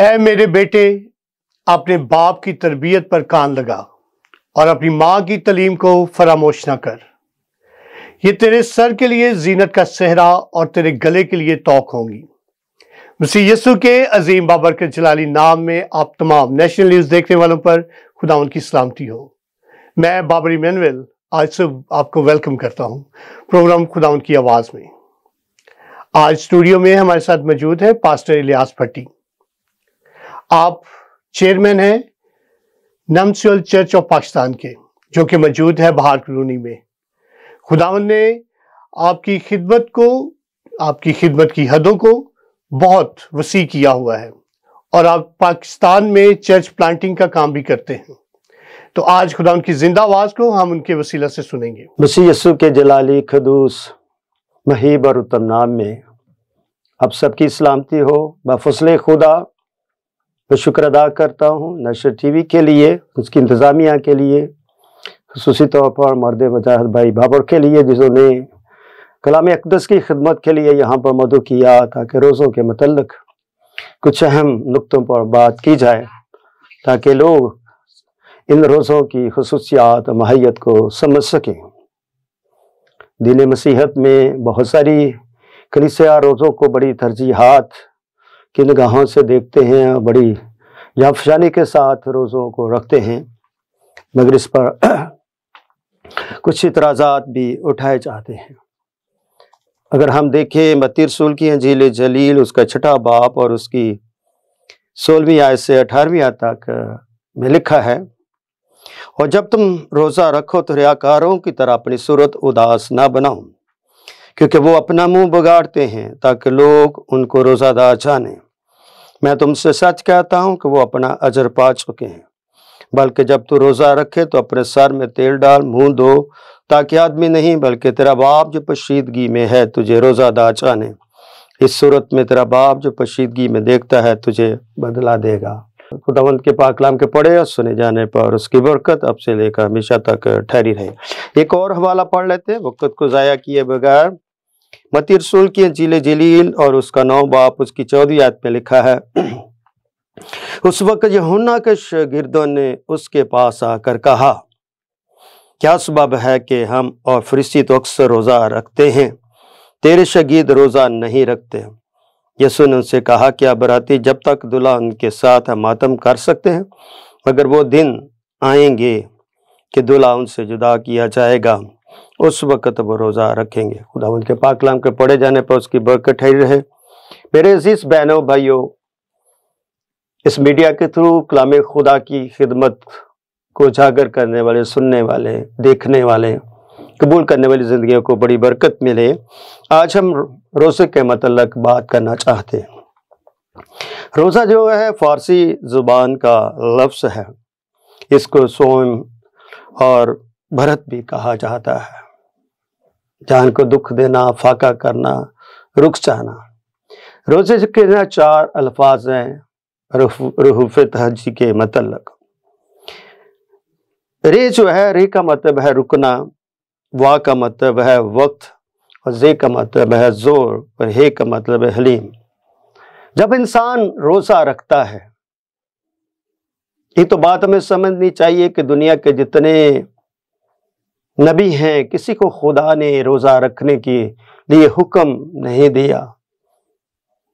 ऐ मेरे बेटे अपने बाप की तरबियत पर कान लगा और अपनी माँ की तलीम को फरामोश ना कर ये तेरे सर के लिए जीनत का सहरा और तेरे गले के लिए तोक होंगी मुसी यसु के अजीम बाबर के जलाली नाम में आप तमाम नेशनल न्यूज़ देखने वालों पर खुदा उनकी सलामती हो मैं बाबरी मैनवेल आज से आपको वेलकम करता हूँ प्रोग्राम खुदा उनकी आवाज़ में आज स्टूडियो में हमारे साथ मौजूद है पास्टर इलियास भट्टी आप चेयरमैन हैं नमसल चर्च ऑफ पाकिस्तान के जो कि मौजूद है बाहर कलोनी में खुदावन ने आपकी खिदमत को आपकी खिदमत की हदों को बहुत वसी किया हुआ है और आप पाकिस्तान में चर्च प्लांटिंग का काम भी करते हैं तो आज खुदा उनकी जिंदा आवाज को हम उनके वसीला से सुनेंगे मसी यसु के जलाली खदूस महीब और उत्तम नाम में आप सबकी सलामती हो बफसल खुदा मैं शुक्र अदा करता हूँ नशर टीवी के लिए उसकी इंतज़ामिया के लिए खसूस तौर पर मर्द वजाहत भाई बाबर के लिए जिन्होंने कलाम अकदस की खिदमत के लिए यहाँ पर मदु किया ताकि रोज़ों के मतलब कुछ अहम नुकतों पर बात की जाए ताकि लोग इन रोज़ों की खसूसियात माहियत को समझ सकें दिन मसीहत में बहुत सारी कलिसिया रोज़ों को बड़ी तरजीहत किन निगाहों से देखते हैं और बड़ी याफशानी के साथ रोज़ों को रखते हैं मगर इस पर कुछ इतराज़ात भी उठाए जाते हैं अगर हम देखें मतिरसूल की अंजील जलील उसका छठा बाप और उसकी सोलहवीं आय से अठारहवीं आय तक में लिखा है और जब तुम रोज़ा रखो तो रियाकारों की तरह अपनी सूरत उदास ना बनाओ क्योंकि वो अपना मुंह बिगाड़ते हैं ताकि लोग उनको रोज़ादार जाने मैं तुमसे सच कहता हूँ कि वो अपना अजर पा चुके हैं बल्कि जब तू रोज़ा रखे तो अपने सर में तेल डाल मुंह दो ताकि आदमी नहीं बल्कि तेरा बाप जो पशीदगी में है तुझे रोज़ादार जाने इस सूरत में तेरा बाप जो पशीदगी में देखता है तुझे बदला देगा खुदावंत के पाक कलाम के पढ़े और सुने जाने पर उसकी बरकत अब से लेकर हमेशा तक ठहरी रहे एक और हवाला पढ़ लेते हैं वक्त को ज़ाया किए बगैर मती रसूल की जिले जलील और उसका नौ बाप उसकी चौदह याद पे लिखा है उस वक्त यहुना के शगिर्दों ने उसके पास आकर कहा क्या सबब है कि हम और फरिस्ती तो अक्सर रोज़ा रखते हैं तेरे शगीद रोज़ा नहीं रखते यसु ने उनसे कहा क्या बराती जब तक दुल्हा उनके साथ मातम कर सकते हैं मगर वो दिन आएंगे कि दुल्हा उनसे जुदा किया जाएगा उस वक़्त वो रोज़ा रखेंगे खुदा उनके पाकलाम के पढ़े जाने पर उसकी बरकत ठहरी रहे मेरे अजीज बहनों भाइयों इस मीडिया के थ्रू कलाम खुदा की खिदमत को उजागर करने वाले सुनने वाले देखने वाले कबूल करने वाली ज़िंदगी को बड़ी बरकत मिले आज हम रोज़े के मतलब बात करना चाहते हैं रोज़ा जो है फ़ारसी ज़ुबान का लफ्स है इसको सोम और भरत भी कहा जाता है जान को दुख देना फाका करना रुख चाहना रोज़े के ना चार अल्फाज हैं रहूफत हजी के मतलब रे जो है रे का मतलब है रुकना वाह का मतलब है वक्त और जे का मतलब है ज़ोर और हे का मतलब है हलीम जब इंसान रोज़ा रखता है ये तो बात हमें समझनी चाहिए कि दुनिया के जितने नबी हैं किसी को खुदा ने रोज़ा रखने के लिए हुक्म नहीं दिया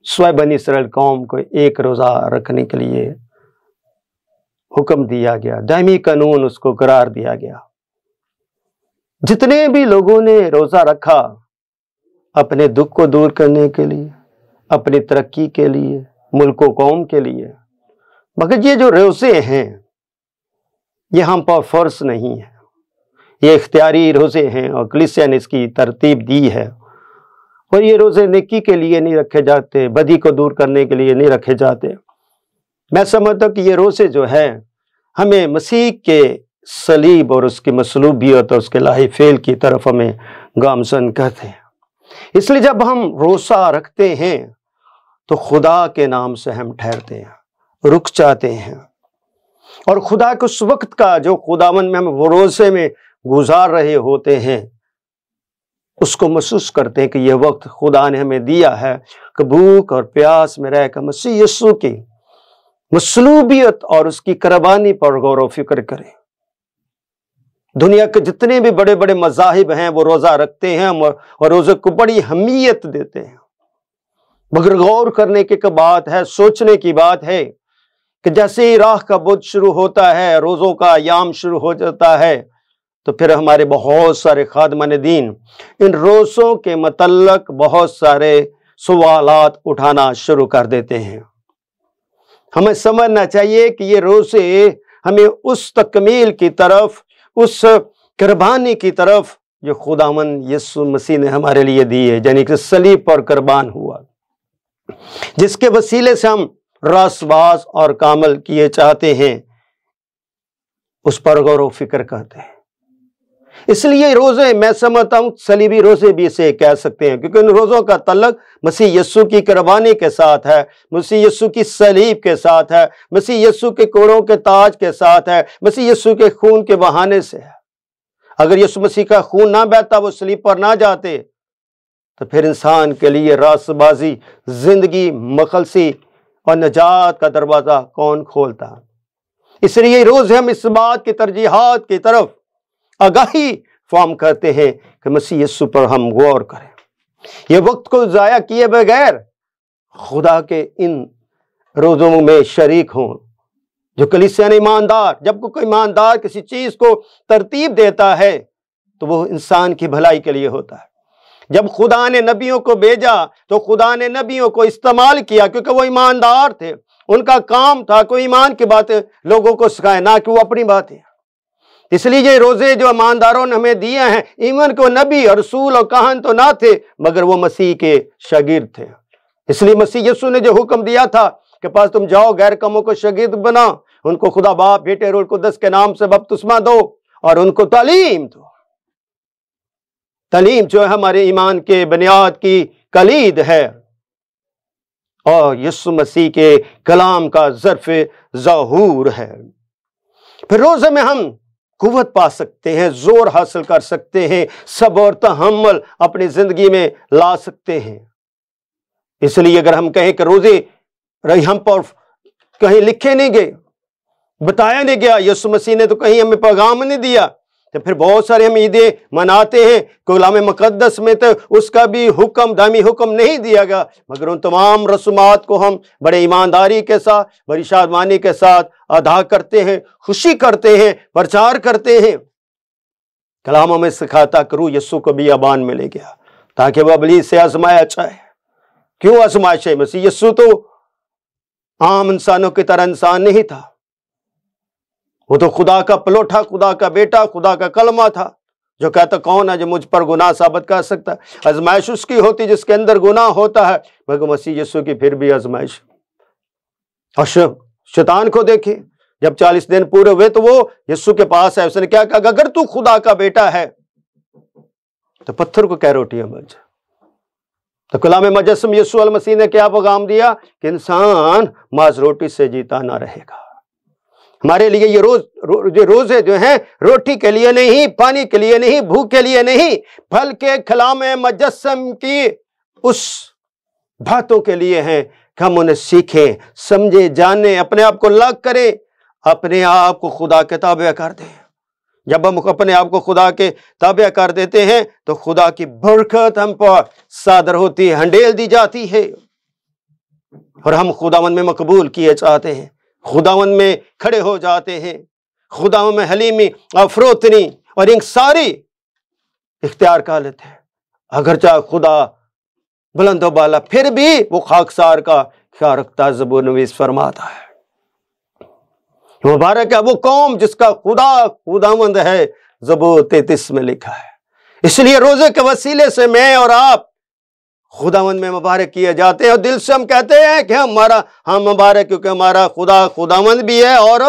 स्वय बनी कौम को एक रोज़ा रखने के लिए हुक्म दिया गया दायमी कानून उसको करार दिया गया जितने भी लोगों ने रोज़ा रखा अपने दुख को दूर करने के लिए अपनी तरक्की के लिए मुल्को कौम के लिए मगर ये जो रोसे हैं ये हम पर फर्ज नहीं है ये इख्तियारी रोज़े हैं और क्लिसिया ने इसकी तरतीब दी है और ये रोज़े निक्की के लिए नहीं रखे जाते बदी को दूर करने के लिए नहीं रखे जाते मैं समझता कि ये रोज़े जो है हमें मसीह के सलीब और उसकी मसलूबियत और उसके लाही फेल की तरफ हमें गामसन कहते हैं इसलिए जब हम रोसा रखते हैं तो खुदा के नाम से हम ठहरते हैं रुक जाते हैं और खुदा के उस वक्त का जो खुदावन में हम भरोसे में गुजार रहे होते हैं उसको महसूस करते हैं कि यह वक्त खुदा ने हमें दिया है कि भूख और प्यास में रहकर मसीह यस्सु की मसलूबियत और उसकी कर्बानी पर गौर व फिक्र करें दुनिया के जितने भी बड़े बड़े मजाहिब हैं वो रोज़ा रखते हैं और रोज़े को बड़ी अहमियत देते हैं मगर गौर करने की बात है सोचने की बात है कि जैसे ही राह का बुध शुरू होता है रोज़ों का याम शुरू हो जाता है तो फिर हमारे बहुत सारे खादमन दीन इन रोज़ों के मतलब बहुत सारे सवालत उठाना शुरू कर देते हैं हमें समझना चाहिए कि ये रोज़े हमें उस तकमील की तरफ उस कुर्बानी की तरफ जो खुदामन यसु मसीह ने हमारे लिए दी है यानी कि सलीब पर कुर्बान हुआ जिसके वसीले से हम रसवास और कामल किए चाहते हैं उस पर गौरव फिक्र कहते हैं इसलिए रोज़े मैं समझता हूँ सलीबी रोज़े भी इसे कह सकते हैं क्योंकि उन रोज़ों का तलक मसीह यस्सु की करवाने के साथ है मसीह यस्सु की सलीब के साथ है मसीह यस्सु के कोड़ों के ताज के साथ है मसीह यस्सु के खून के बहाने से है अगर यसु मसीह का खून ना बहता वो सलीब पर ना जाते तो फिर इंसान के लिए रासबाजी जिंदगी मखलसी और नजात का दरवाज़ा कौन खोलता इसलिए रोज़ हम इस बात की तरजीहत की तरफ आगाही फॉर्म करते हैं कि मसीह यस्सु पर हम गौर करें यह वक्त को ज़ाया किए बगैर खुदा के इन रोज़ों में शरीक हों जो ने ईमानदार जब कोई ईमानदार किसी चीज़ को तरतीब देता है तो वो इंसान की भलाई के लिए होता है जब खुदा ने नबियों को भेजा तो खुदा ने नबियों को इस्तेमाल किया क्योंकि वो ईमानदार थे उनका काम था कोई ईमान की बातें लोगों को सिखाए ना कि वो अपनी बातें इसलिए ये रोज़े जो ईमानदारों ने हमें दिए हैं ईमन को नबी और रसूल और कहान तो ना थे मगर वो मसीह के शागिर्द थे इसलिए मसीह यसु ने जो हुक्म दिया था कि पास तुम जाओ गैर कमों को शगिद बनाओ उनको खुदा बाप बेटे रोल को दस के नाम से बपतुस्मा दो और उनको तालीम दो तालीम जो है हमारे ईमान के बुनियाद की कलीद है और यसु मसीह के कलाम का जरफ जहूर है फिर रोज़े में हम कुवत पा सकते हैं जोर हासिल कर सकते हैं सब और तहमल अपनी ज़िंदगी में ला सकते हैं इसलिए अगर हम कहें कि रोज़े रही हम पर कहीं लिखे नहीं गए बताया नहीं गया यसु मसीह ने तो कहीं हमें पैगाम नहीं दिया तो फिर बहुत सारे हम ईदें मनाते हैं गुलाम मुकदस में तो उसका भी हुक्म दामी हुक्म नहीं दिया गया मगर उन तमाम रसूमात को हम बड़े ईमानदारी के साथ बड़ी शादमानी के साथ अदा करते हैं खुशी करते हैं प्रचार करते हैं कलाम हमें सिखाता करूँ यस्सु को भी अबान में ले गया ताकि वह अबली से आजमाया है क्यों आजमाइश है मसीह यस्सु तो आम इंसानों की तरह इंसान नहीं था वो तो खुदा का पलोठा खुदा का बेटा खुदा का कलमा था जो कहता कौन है जो मुझ पर गुनाह साबित कर सकता है आजमाइश उसकी होती जिसके अंदर गुनाह होता है मगर मसीह यस्सु की फिर भी आजमाइश और शैतान को देखे जब चालीस दिन पूरे हुए तो वो यस्सु के पास है उसने क्या कहा अगर तू खुदा का बेटा है तो पत्थर को कह रोटी है मज तो गुलाम मजस्म यस्सु अल मसीह ने क्या पैगाम दिया कि इंसान माज रोटी से जीता ना रहेगा हमारे लिए ये रोज रो, जो रोजे जो हैं रोटी के लिए नहीं पानी के लिए नहीं भूख के लिए नहीं फल के खिलाम मजस्म की उस बातों के लिए हैं कि हम उन्हें सीखें समझे जाने अपने आप को लग करें अपने आप को खुदा के ताबे कर दें जब हम अपने आप को खुदा के ताबे कर देते हैं तो खुदा की बरकत हम पर सादर होती है हंडेल दी जाती है और हम खुदा मन में मकबूल किए चाहते हैं खुदावन में खड़े हो जाते हैं खुदावन में हलीमी अफरोतनी और इन सारी इख्तियार का लेते हैं अगरचा खुदा बुलंद बाला फिर भी वो खाकसार का ख्याल रखता जबूर नवीस फरमाता है मुबारक है वो कौम जिसका खुदा खुदामंद है जबूर तैतीस में लिखा है इसलिए रोजे के वसीले से मैं और आप खुदावन में मुबारक किए जाते हैं और दिल से हम कहते हैं कि हमारा हम मुबारक क्योंकि हमारा खुदा खुदावन भी है और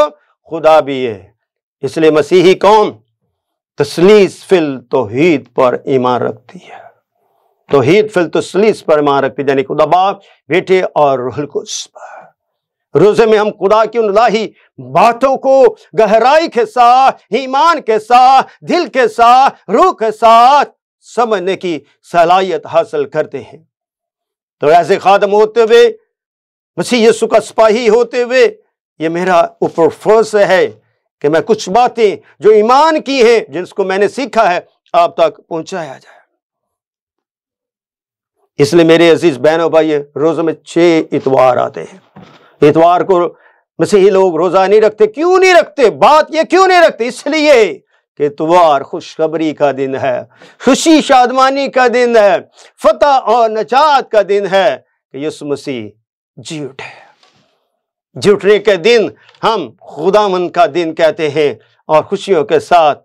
खुदा भी है इसलिए मसीही कौम तसलीस फिल तोहीद पर ईमान रखती है हीद फिल तसलीस पर ईमान रखती है यानी खुदा बाप बेटे और रुहल पर रोजे में हम खुदा की उन लाही बातों को गहराई के साथ ईमान के साथ दिल के साथ रूह के साथ समझने की सलाहियत हासिल करते हैं तो ऐसे खादम होते हुए मसीह यसु का सिपाही होते हुए ये मेरा ऊपर फर्ज है कि मैं कुछ बातें जो ईमान की हैं जिसको मैंने सीखा है आप तक पहुंचाया जाए इसलिए मेरे अजीज बहनों भाई रोज में छह इतवार आते हैं इतवार को मसीही लोग रोजा नहीं रखते क्यों नहीं रखते बात ये क्यों नहीं रखते इसलिए कि तुवार खुशखबरी का दिन है खुशी शादमानी का दिन है फतेह और नजात का दिन है कि यसु मसीह जी उठे जी उठने के दिन हम खुदामन का दिन कहते हैं और खुशियों के साथ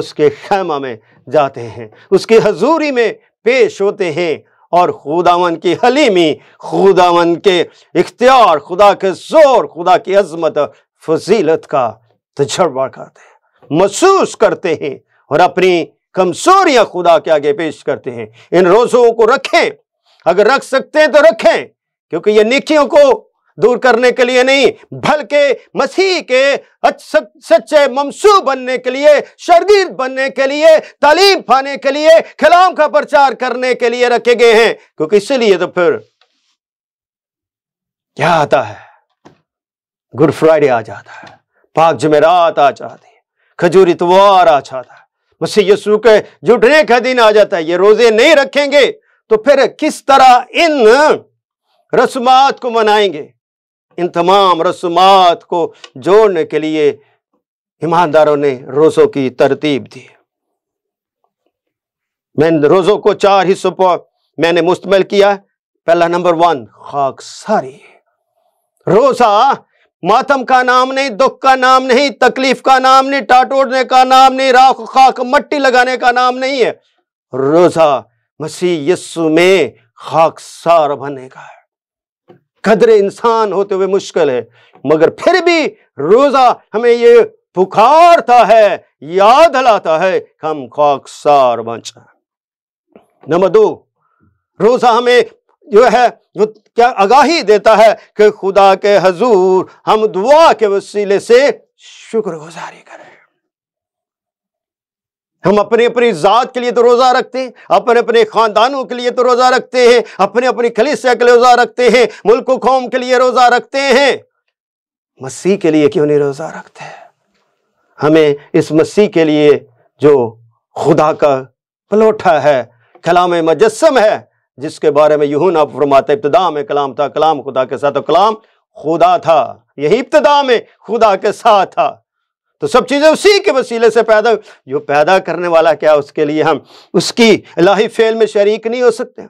उसके खैमा में जाते हैं उसकी हजूरी में पेश होते हैं और खुदावन की हलीमी खुदावन के इख्तियार खुदा के जोर खुदा की अजमत फजीलत का तजर्बा करते हैं महसूस करते हैं और अपनी कमजोरियां खुदा के आगे पेश करते हैं इन रोजों को रखें अगर रख सकते हैं तो रखें क्योंकि ये निकियों को दूर करने के लिए नहीं बल्कि मसीह के सच्चे ममसू बनने के लिए शर्गीर बनने के लिए तालीम पाने के लिए खिलाओं का प्रचार करने के लिए रखे गए हैं क्योंकि इसलिए तो फिर क्या आता है गुड फ्राइडे आ जाता है पाक जमेरात आ जाती खजूर इतवार तो आ जाता अच्छा मुझसे यीशु के जुटने का दिन आ जाता है ये रोजे नहीं रखेंगे तो फिर किस तरह इन रस्मात को मनाएंगे इन तमाम रस्मात को जोड़ने के लिए ईमानदारों ने रोजों की तरतीब दी मैंने रोजों को चार हिस्सों पर मैंने मुस्तमल किया पहला नंबर वन खाक सारी रोजा मातम का नाम नहीं दुख का नाम नहीं तकलीफ का नाम नहीं टाटोड़ने का नाम नहीं राख खाक मट्टी लगाने का नाम नहीं है रोजा मसीह यस्सु में खाकसार का है कदर इंसान होते हुए मुश्किल है मगर फिर भी रोजा हमें ये पुकारता है याद दिलाता है हम हम सार बन नंबर दो रोजा हमें जो है जो क्या आगाही देता है कि खुदा के हजूर हम दुआ के वसीले से शुक्रगुजारी करें हम अपने अपनी ज़ात के लिए तो रोज़ा रखते हैं अपने अपने ख़ानदानों के लिए तो रोज़ा रखते हैं अपने अपनी खलिस्या के लिए रोज़ा रखते हैं मुल्क कौम के लिए रोज़ा रखते हैं मसीह के लिए क्यों नहीं रोज़ा रखते हमें इस मसीह के लिए जो खुदा का पलोठा है कलाम मजस्म है जिसके बारे में यूना फरमाता इब्तदा में कलाम था कलाम खुदा के साथ तो कलाम खुदा था यही इब्तदा में खुदा के साथ था तो सब चीज़ें उसी के वसीले से पैदा जो पैदा करने वाला क्या उसके लिए हम उसकी लाही फेल में शरीक नहीं हो सकते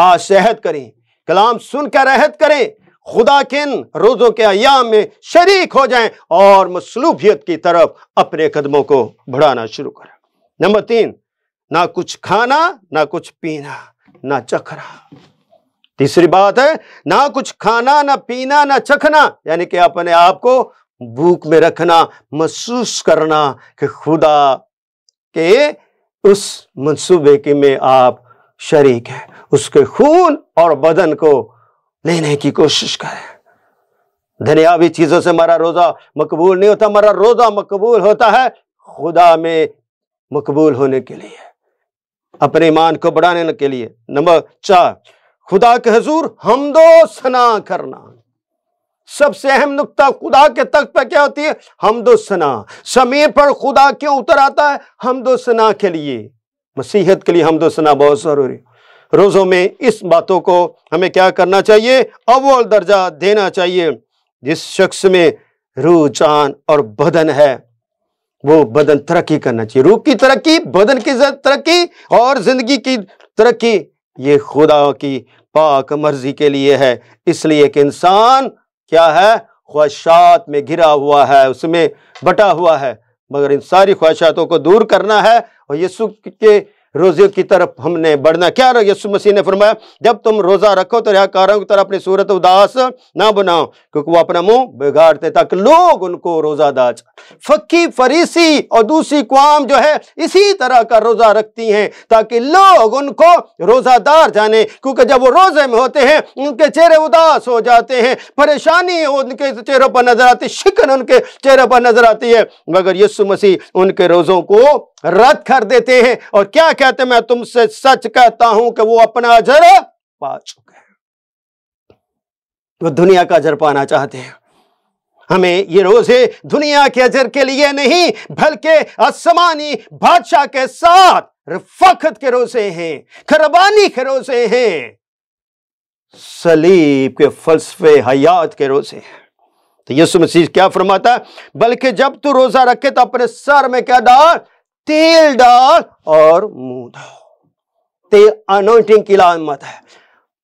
आज शहद करें कलाम सुनकर रहत करें खुदा किन रोज़ों के अयाम में शरीक हो जाएं और मसलूबियत की तरफ अपने कदमों को बढ़ाना शुरू करें नंबर तीन ना कुछ खाना ना कुछ पीना ना चखरा तीसरी बात है ना कुछ खाना ना पीना ना चखना यानी कि अपने आप को भूख में रखना महसूस करना कि खुदा के उस मनसूबे के में आप शरीक हैं उसके खून और बदन को लेने की कोशिश करें धनियावी चीज़ों से हमारा रोज़ा मकबूल नहीं होता हमारा रोज़ा मकबूल होता है खुदा में मकबूल होने के लिए अपने ईमान को बढ़ाने के लिए नंबर चार खुदा के हजूर हमदो सना करना सबसे अहम नुकता खुदा के तख्त पर क्या होती है हमदो सना समीर पर खुदा क्यों उतर आता है हमदो सना के लिए मसीहत के लिए हमदो सना बहुत ज़रूरी रोज़ों में इस बातों को हमें क्या करना चाहिए अव्वल दर्जा देना चाहिए जिस शख्स में रूह चान और बदन है वो बदन तरक्की करना चाहिए रूप की तरक्की बदन की तरक्की और ज़िंदगी की तरक्की ये खुदा की पाक मर्जी के लिए है इसलिए कि इंसान क्या है ख्वाहिशात में घिरा हुआ है उसमें बटा हुआ है मगर इन सारी ख्वाहिशातों को दूर करना है और यीशु के रोजे की तरफ हमने बढ़ना क्या रहा यसु मसीह ने फरमाया जब तुम रोजा रखो तो रहा कारों की तरह अपनी सूरत उदास ना बनाओ क्योंकि वो अपना मुंह बिगाड़ते ताकि लोग उनको रोजा दाज फकी फरीसी और दूसरी कवाम जो है इसी तरह का रोजा रखती हैं ताकि लोग उनको रोजादार जाने क्योंकि जब वो रोजे में होते हैं उनके चेहरे उदास हो जाते हैं परेशानी उनके चेहरों पर नजर आती शिकन उनके चेहरे पर नजर आती है मगर यसु मसीह उनके रोजों को रद्द कर देते हैं और क्या कहते मैं तुमसे सच कहता हूं कि वो अपना अजर पा चुके हैं वो दुनिया का अजर पाना चाहते हैं हमें ये रोजे दुनिया के अजर के लिए नहीं बल्कि असमानी बादशाह के साथ रफाकत के रोजे हैं खरबानी के रोजे हैं सलीब के फलसफे हयात के रोजे हैं तो यीशु मसीह क्या फरमाता है बल्कि जब तू रोजा रखे तो अपने सर में क्या डाल तेल डाल और मुंह धो तेल अनोटिंग की लामत है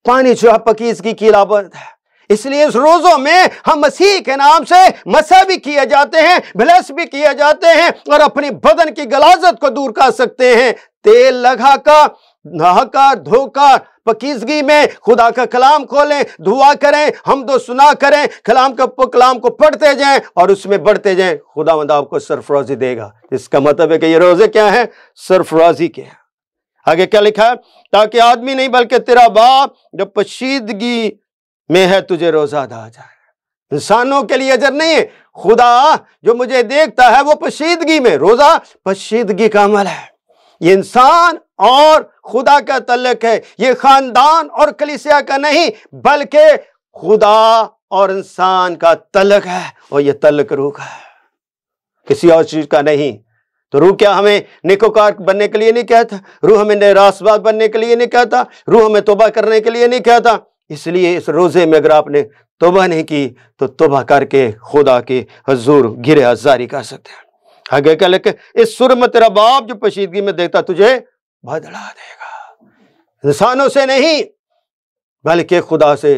पानी जो है पकीज की किलामत है इसलिए इस रोजों में हम मसीह के नाम से मसा भी किए जाते हैं ब्लेस भी किए जाते हैं और अपनी बदन की गलाजत को दूर कर सकते हैं तेल लगाकर नहाकार धोकार पकीजगी में खुदा का कलाम खोलें दुआ करें हम दो सुना करें कलाम का कलाम को पढ़ते जाएं और उसमें बढ़ते जाएं खुदा मंदा आपको सरफराजी देगा इसका मतलब है कि ये रोज़े क्या है सरफराजी के हैं आगे क्या लिखा है ताकि आदमी नहीं बल्कि तेरा बाप जो पशीदगी में है तुझे रोज़ा दा जाए इंसानों के लिए अजर नहीं है खुदा जो मुझे देखता है वो पशीदगी में रोज़ा पशीदगी का अमल है ये इंसान और खुदा का तलक है ये खानदान और कलिसिया का नहीं बल्कि खुदा और इंसान का तलक है और यह तलक रूख है किसी और चीज का नहीं तो रूह क्या हमें निकोकार बनने के लिए नहीं कहता रूह हमें निराशवाद बनने के लिए नहीं कहता रूह हमें तोबा करने के लिए नहीं कहता इसलिए इस रोज़े में अगर आपने तोबा नहीं की तो तोबा करके खुदा के हजूर गिरे जारी कर सकते हैं आगे कल इस सुर में तेरा बाप जो पशीदगी में देखता तुझे बदला देगा इंसानों से नहीं बल्कि खुदा से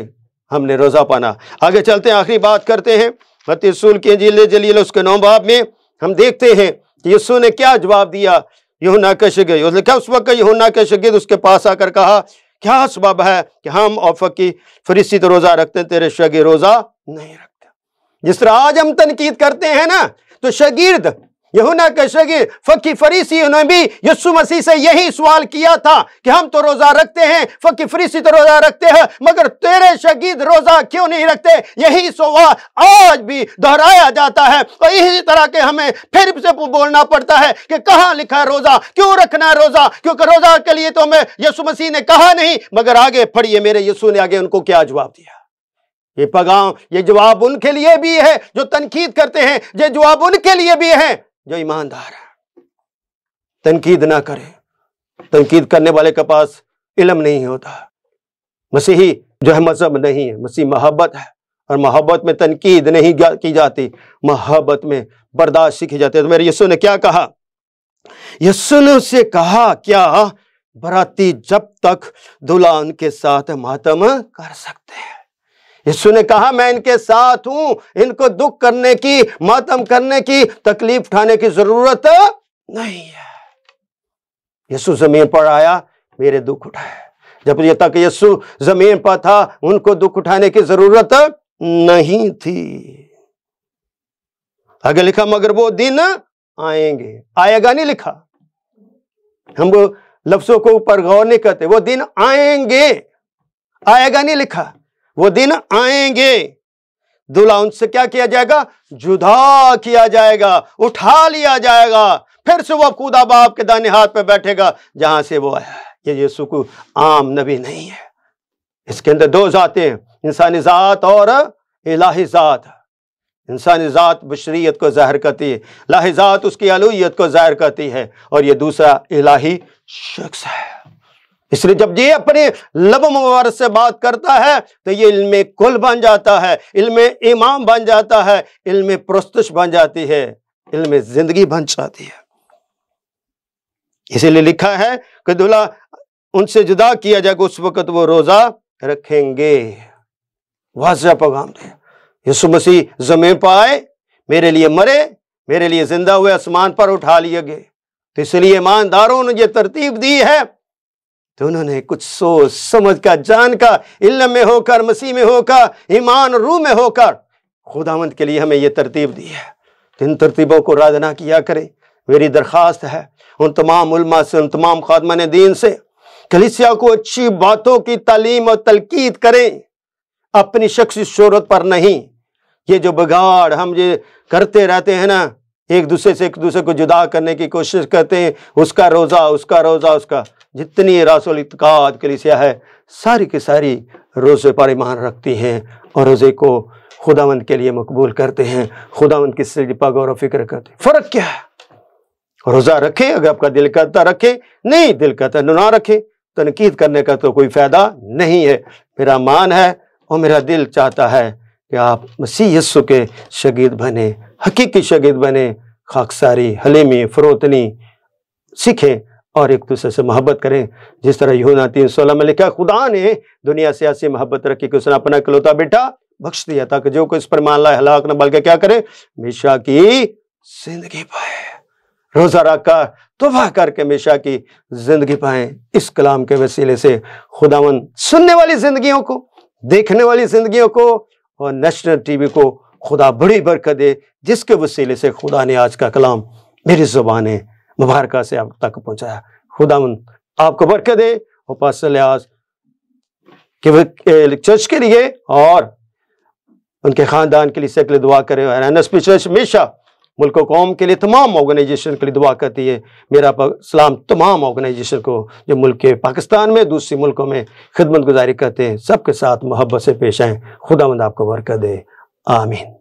हमने रोज़ा पाना आगे चलते हैं आखिरी बात करते हैं मतसूल के जिले जलील उसके नौबाब में हम देखते हैं कि यस्सु ने क्या जवाब दिया यू का गई उसने क्या उस वक्त ना का शगिद उसके पास आकर कहा क्या सबब है कि हम औफक की फरिस्ती तो रोज़ा रखते हैं तेरे शगी रोज़ा नहीं रखते जिस तरह आज हम तनकीद करते हैं ना तो शगीर्द यहुना कशगी फ़की फरीसी ने भी यस्सु मसीह से यही सवाल किया था कि हम तो रोज़ा रखते हैं फ़की फरीसी तो रोज़ा रखते हैं मगर तेरे शगीद रोज़ा क्यों नहीं रखते यही सवाल आज भी दोहराया जाता है और इसी तरह के हमें फिर से बोलना पड़ता है कि कहाँ लिखा है रोज़ा क्यों रखना है रोज़ा क्योंकि रोज़ा के लिए तो हमें यसु मसीह ने कहा नहीं मगर आगे पढ़िए मेरे यसु ने आगे उनको क्या जवाब दिया ये पगाव ये जवाब उनके लिए भी है जो तनकीद करते हैं ये जवाब उनके लिए भी है जो ईमानदार है तनकीद ना करे तनकीद करने वाले के पास इलम नहीं होता मसीही जो है मजहब नहीं है मसीह मोहब्बत है और मोहब्बत में तनकीद नहीं की जाती मोहब्बत में बर्दाश्त सीखी जाती है तो मेरे यस्सु ने क्या कहा यस्सु ने उससे कहा क्या बराती जब तक दुल्हन के साथ मातम कर सकते हैं यीशु ने कहा मैं इनके साथ हूं इनको दुख करने की मातम करने की तकलीफ उठाने की जरूरत नहीं है यीशु जमीन पर आया मेरे दुख उठाए जब ये तक यीशु जमीन पर था उनको दुख उठाने की जरूरत नहीं थी आगे लिखा मगर वो दिन आएंगे आएगा नहीं लिखा हम लफ्जों को ऊपर गौर नहीं करते वो दिन आएंगे आएगा नहीं लिखा वो दिन आएंगे दूल्हा उनसे क्या किया जाएगा जुदा किया जाएगा उठा लिया जाएगा फिर से वो खुदा बाप के दाने हाथ पे बैठेगा जहां से वो आया ये यीशु को आम नबी नहीं है इसके अंदर दो जाते हैं इंसानी ज़ात और इलाही ज़ात इंसानी ज़ात बशरीत को ज़ाहिर करती है लाही ज़ात उसकी अलूत को ज़ाहिर करती है और ये दूसरा इलाही शख्स है इसलिए जब ये अपने लब मुबारक से बात करता है तो ये इल्म कुल बन जाता है इल्म इमाम बन जाता है इल्म प्रस्तुश बन जाती है इल्म जिंदगी बन जाती है इसीलिए लिखा है कि दुल्हा उनसे जुदा किया जाएगा उस वक्त वो रोजा रखेंगे वाजा पैगाम दे यसु मसीह जमीन पर आए मेरे लिए मरे मेरे लिए जिंदा हुए आसमान पर उठा लिए गए तो इसलिए ईमानदारों ने यह तरतीब दी है तो उन्होंने कुछ सोच समझ का जान का इल्म में होकर मसीह में होकर ईमान रूह में होकर खुदावंत के लिए हमें ये तरतीब दी है तो इन तरतीबों को राजना ना किया करें मेरी दरख्वास्त है उन तमाम उलमा से उन तमाम खादमन दीन से कलिसिया को अच्छी बातों की तालीम और तलकीद करें अपनी शख्सी शहरत पर नहीं ये जो बिगाड़ हम ये करते रहते हैं ना एक दूसरे से एक दूसरे को जुदा करने की कोशिश करते हैं उसका रोज़ा उसका रोज़ा उसका जितनी रसोल इतकाद कलिसिया है सारी की सारी रोज़े पर ईमान रखती हैं और रोज़े को खुदावंद के लिए मकबूल करते हैं खुदावंद की सिलपा गौर फिक्र करते हैं फ़र्क क्या है रोज़ा रखें अगर आपका दिल करता रखे नहीं दिल करता ना रखें तनकीद करने का तो कोई फ़ायदा नहीं है मेरा मान है और मेरा दिल चाहता है कि आप मसीह यस्सु के शगीद बने हकीकी शगीद बने खाकसारी हलीमी फ़रोतनी सीखें और एक दूसरे से मोहब्बत करें जिस तरह यूना तीन सोलह में लिखा खुदा ने दुनिया से ऐसी मोहब्बत रखी कि उसने अपना इकलौता बेटा बख्श दिया ताकि जो कोई इस पर मान लाए हलाक न बल्कि क्या करे हमेशा की जिंदगी पाए रोजा रखा तोहफा करके हमेशा की जिंदगी पाए इस कलाम के वसीले से खुदावन सुनने वाली जिंदगियों को देखने वाली जिंदगियों को और नेशनल टीवी को खुदा बड़ी बरकत दे जिसके वसीले से खुदा ने आज का कलाम मेरी जुबान है मुबारक से आप तक पहुंचाया खुदावन आपको बरकत दे चर्च के लिए और उनके खानदान के लिए से दुआ करें और एन एस पी चर्च हमेशा मुल्क कौम के लिए तमाम ऑर्गेनाइजेशन के लिए दुआ करती है मेरा सलाम तमाम ऑर्गेनाइजेशन को जो मुल्क के पाकिस्तान में दूसरे मुल्कों में खिदमत गुजारी करते हैं सबके साथ मोहब्बत से पेश आए खुदा मंद आपको बरकत दे आमीन